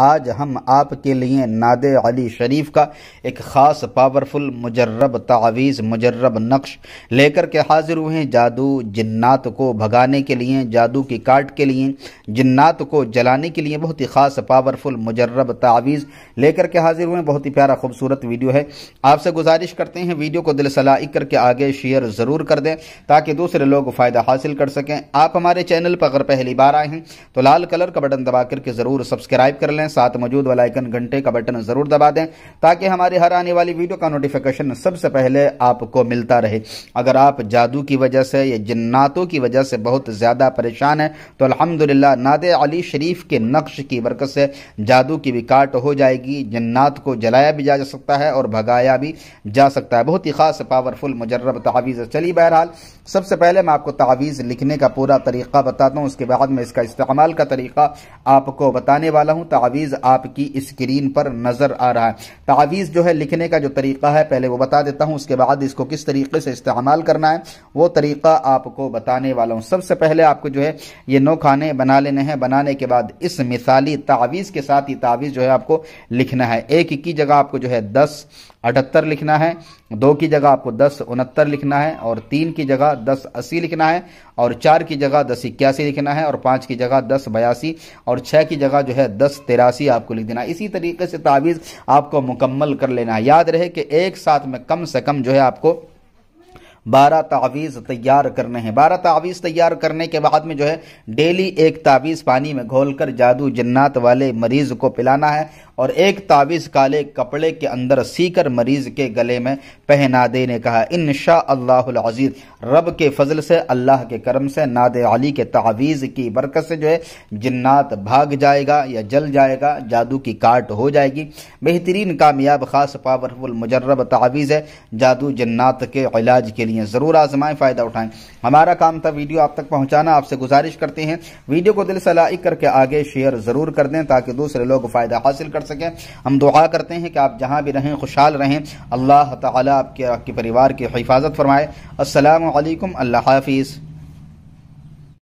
आज हम आपके लिए नाद अली शरीफ का एक ख़ास पावरफुल मुजर्रब तावीज़ मुजर्रब नक्श लेकर के हाजिर हुए हैं जादू जन्नात को भगाने के लिए जादू की काट के लिए जन्नात को जलाने के लिए बहुत ही ख़ास पावरफुल मुजर्रब तावीज़ लेकर के हाजिर हुए हैं बहुत ही प्यारा खूबसूरत वीडियो है आपसे गुजारिश करते हैं वीडियो को दिल सलाई करके आगे शेयर ज़रूर कर दें ताकि दूसरे लोग फ़ायदा हासिल कर सकें आप हमारे चैनल पर अगर पहली बार आए हैं तो लाल कलर का बटन दबा करके ज़रूर सब्सक्राइब कर लें साथ मौजूद वाला आइकन घंटे का बटन जरूर दबा दें ताकि हमारी हर आने वाली वीडियो का नोटिफिकेशन सबसे पहले आपको मिलता रहे अगर आप जादू की वजह से या जन्नातों की वजह से बहुत ज़्यादा परेशान हैं तो अलहमदिल्ला नाद अली शरीफ के नक्श की बरकत से जादू की भी काट हो जाएगी जन्नात को जलाया भी जा सकता है और भगाया भी जा सकता है बहुत ही खास पावरफुल मुजरब तावीज़ चली बहरहाल सबसे पहले मैं आपको तावीज़ लिखने का पूरा तरीका बताता हूँ उसके बाद में इसका इस्तेमाल का तरीका आपको बताने वाला हूँ तावीज़ आपकी स्क्रीन पर नज़र आ रहा है तावीज़ जो है लिखने का जो तरीका है पहले वो बता देता हूँ उसके बाद इसको किस तरीके से इस्तेमाल करना है वो तरीका आपको बताने वाला हूँ सबसे पहले आपको जो है ये नो खाने बना लेने हैं बनाने के बाद इस मिसाली तावीज़ के साथ ही तावीज़ जो है आपको लिखना है एक की जगह आपको जो है दस अठहत्तर लिखना है दो की जगह आपको दस उनहत्तर लिखना है और तीन की जगह दस अस्सी लिखना है और चार की जगह दस इक्यासी लिखना है और पांच की जगह दस बयासी और छह की जगह जो है दस तिरासी आपको लिख देना इसी तरीके से तावीज़ आपको मुकम्मल कर लेना याद रहे कि एक साथ में कम से कम जो है आपको बारह तावीज़ तैयार करने हैं बारह तावीज़ तैयार करने के बाद में जो है डेली एक तावीज़ पानी में घोल कर जादू जन्नात वाले मरीज़ को पिलाना है और एक तावीज़ काले कपड़े के अंदर सीकर मरीज़ के गले में पहना देने कहा इन शाजीज़ रब के फजल से अल्लाह के करम से नाद अली के तावीज़ की बरकत से जो है जन्नात भाग जाएगा या जल जाएगा जादू की काट हो जाएगी बेहतरीन कामयाब ख़ास पावरफुल मुजरब तावीज़ है जादू जन्नात के इलाज के लिए हैं ज़रूर आजमाएं फ़ायदा उठाएं हमारा काम था वीडियो आप तक पहुंचाना आपसे गुजारिश करते हैं वीडियो को दिल से लाइक करके आगे शेयर ज़रूर कर दें ताकि दूसरे लोग फ़ायदा हासिल कर सकें हम दुआ करते हैं कि आप जहां भी रहें खुशहाल रहें अल्लाह ताली आपके आपके परिवार की हिफाजत फरमाए असलकम अल्लाह हाफिज़